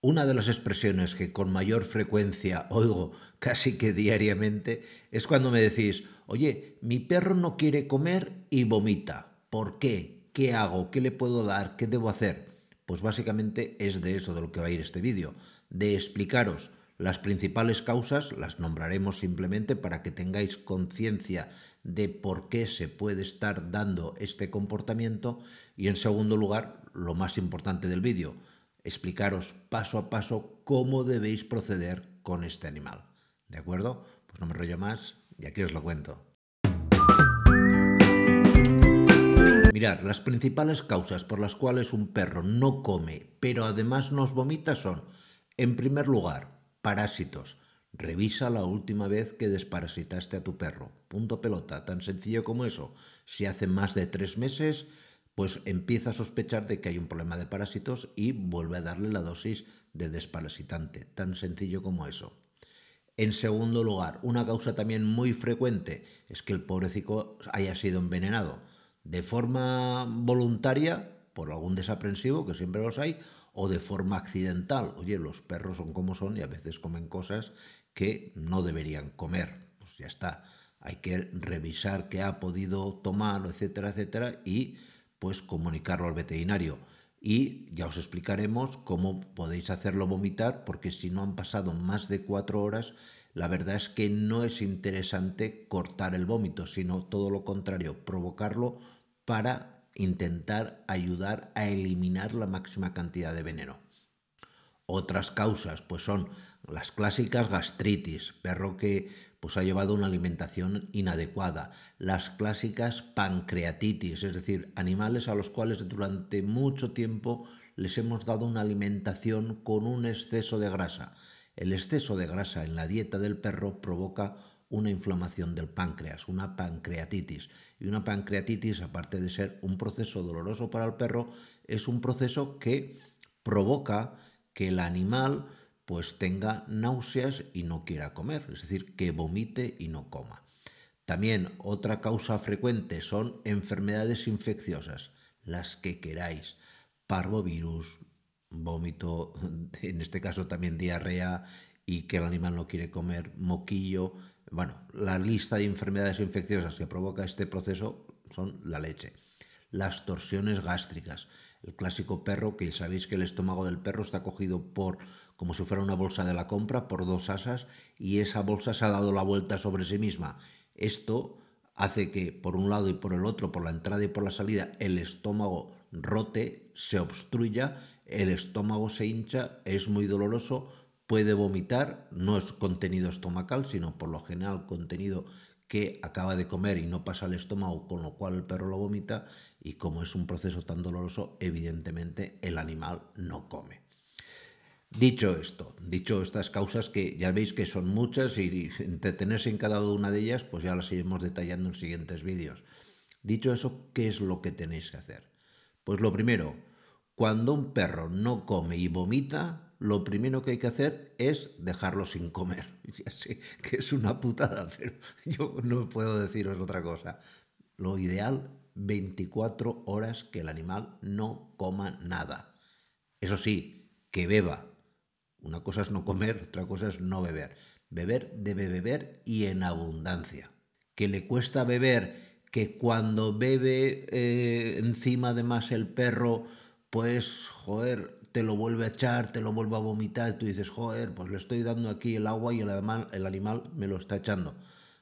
Una de las expresiones que con mayor frecuencia oigo casi que diariamente es cuando me decís, oye, mi perro no quiere comer y vomita. ¿Por qué? ¿Qué hago? ¿Qué le puedo dar? ¿Qué debo hacer? Pues básicamente es de eso de lo que va a ir este vídeo, de explicaros las principales causas, las nombraremos simplemente para que tengáis conciencia de por qué se puede estar dando este comportamiento y en segundo lugar, lo más importante del vídeo, explicaros paso a paso cómo debéis proceder con este animal. ¿De acuerdo? Pues no me rollo más y aquí os lo cuento. Mirad, las principales causas por las cuales un perro no come, pero además nos vomita son, en primer lugar, parásitos. Revisa la última vez que desparasitaste a tu perro. Punto pelota, tan sencillo como eso. Si hace más de tres meses, pues empieza a sospechar de que hay un problema de parásitos y vuelve a darle la dosis de desparasitante. Tan sencillo como eso. En segundo lugar, una causa también muy frecuente es que el pobrecito haya sido envenenado de forma voluntaria por algún desaprensivo, que siempre los hay, o de forma accidental. Oye, los perros son como son y a veces comen cosas que no deberían comer. Pues ya está. Hay que revisar qué ha podido tomar, etcétera, etcétera, y pues comunicarlo al veterinario. Y ya os explicaremos cómo podéis hacerlo vomitar, porque si no han pasado más de cuatro horas, la verdad es que no es interesante cortar el vómito, sino todo lo contrario, provocarlo para intentar ayudar a eliminar la máxima cantidad de veneno. Otras causas pues son las clásicas gastritis, perro que pues ha llevado una alimentación inadecuada, las clásicas pancreatitis, es decir, animales a los cuales durante mucho tiempo les hemos dado una alimentación con un exceso de grasa. El exceso de grasa en la dieta del perro provoca una inflamación del páncreas, una pancreatitis. Y una pancreatitis, aparte de ser un proceso doloroso para el perro, es un proceso que provoca que el animal pues tenga náuseas y no quiera comer, es decir, que vomite y no coma. También otra causa frecuente son enfermedades infecciosas, las que queráis, parvovirus, vómito, en este caso también diarrea y que el animal no quiere comer, moquillo, bueno, la lista de enfermedades infecciosas que provoca este proceso son la leche, las torsiones gástricas, el clásico perro que sabéis que el estómago del perro está cogido por como si fuera una bolsa de la compra por dos asas y esa bolsa se ha dado la vuelta sobre sí misma. Esto hace que por un lado y por el otro, por la entrada y por la salida, el estómago rote, se obstruya, el estómago se hincha, es muy doloroso, puede vomitar, no es contenido estomacal, sino por lo general contenido que acaba de comer y no pasa al estómago, con lo cual el perro lo vomita y como es un proceso tan doloroso, evidentemente el animal no come. Dicho esto, dicho estas causas que ya veis que son muchas y entretenerse en cada una de ellas, pues ya las iremos detallando en siguientes vídeos. Dicho eso, ¿qué es lo que tenéis que hacer? Pues lo primero, cuando un perro no come y vomita, lo primero que hay que hacer es dejarlo sin comer. Ya sé que es una putada, pero yo no puedo deciros otra cosa. Lo ideal, 24 horas que el animal no coma nada. Eso sí, que beba, una cosa es no comer, otra cosa es no beber. Beber debe beber y en abundancia. Que le cuesta beber, que cuando bebe eh, encima encima más el perro, pues joder, te lo vuelve a echar, te lo vuelve a vomitar, tú dices, joder, pues le estoy dando aquí el agua y el el animal me lo está echando.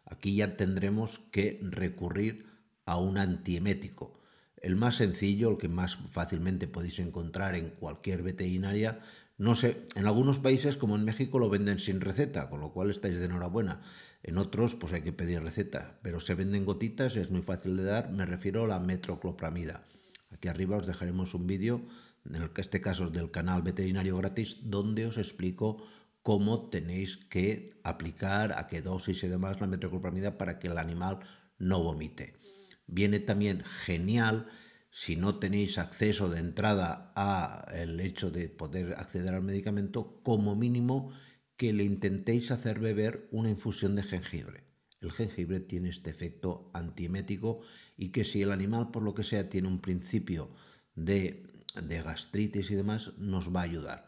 Aquí ya tendremos que recurrir a un antiemético. El más sencillo, el que más fácilmente podéis encontrar en cualquier veterinaria, no sé, en algunos países como en México lo venden sin receta, con lo cual estáis de enhorabuena. En otros pues hay que pedir receta, pero se venden gotitas, es muy fácil de dar, me refiero a la metroclopramida. Aquí arriba os dejaremos un vídeo, en este caso del canal Veterinario Gratis, donde os explico cómo tenéis que aplicar, a qué dosis y demás la metroclopramida para que el animal no vomite. Viene también genial si no tenéis acceso de entrada el hecho de poder acceder al medicamento, como mínimo que le intentéis hacer beber una infusión de jengibre. El jengibre tiene este efecto antiemético y que si el animal por lo que sea tiene un principio de, de gastritis y demás, nos va a ayudar.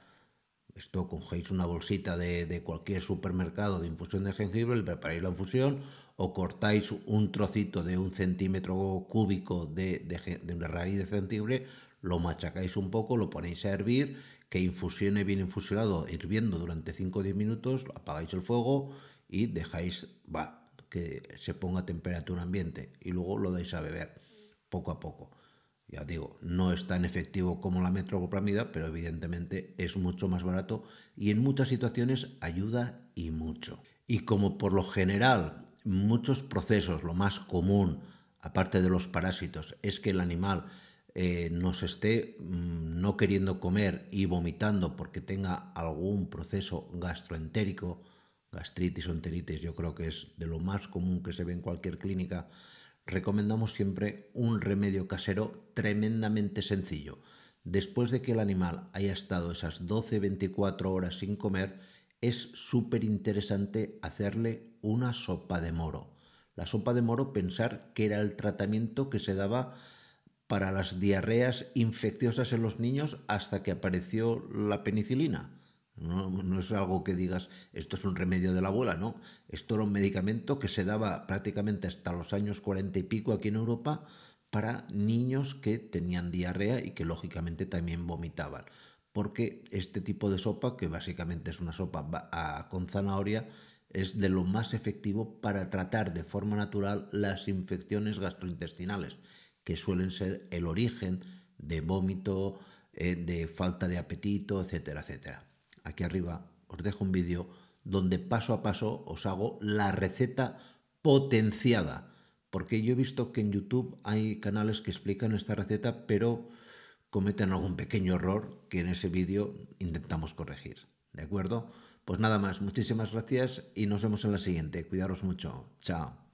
Esto cogéis una bolsita de, de cualquier supermercado de infusión de jengibre, le preparáis la infusión, o cortáis un trocito de un centímetro cúbico de, de, de una raíz de centibre, lo machacáis un poco, lo ponéis a hervir, que infusione bien infusionado, hirviendo durante 5 o 10 minutos, apagáis el fuego y dejáis va, que se ponga a temperatura ambiente y luego lo dais a beber poco a poco. Ya os digo, no es tan efectivo como la metrogopramida, pero evidentemente es mucho más barato y en muchas situaciones ayuda y mucho. Y como por lo general muchos procesos, lo más común, aparte de los parásitos, es que el animal eh, nos esté mm, no queriendo comer y vomitando porque tenga algún proceso gastroentérico, gastritis o enteritis, yo creo que es de lo más común que se ve en cualquier clínica, recomendamos siempre un remedio casero tremendamente sencillo. Después de que el animal haya estado esas 12-24 horas sin comer, es súper interesante hacerle una sopa de moro. La sopa de moro pensar que era el tratamiento que se daba para las diarreas infecciosas en los niños hasta que apareció la penicilina. No, es algo que digas, esto es un remedio de la abuela, no. Esto era un medicamento que se daba prácticamente hasta los años 40 y pico aquí en Europa para niños que tenían diarrea y que lógicamente también vomitaban porque este tipo de sopa, que básicamente es una sopa con zanahoria, es de lo más efectivo para tratar de forma natural las infecciones gastrointestinales, que suelen ser el origen de vómito, eh, de falta de apetito, etcétera, etcétera. Aquí arriba os dejo un vídeo donde paso a paso os hago la receta potenciada, porque yo he visto que en YouTube hay canales que explican esta receta, pero cometen algún pequeño error que en ese vídeo intentamos corregir. ¿De acuerdo? Pues nada más, muchísimas gracias y nos vemos en la siguiente. Cuidaros mucho. Chao.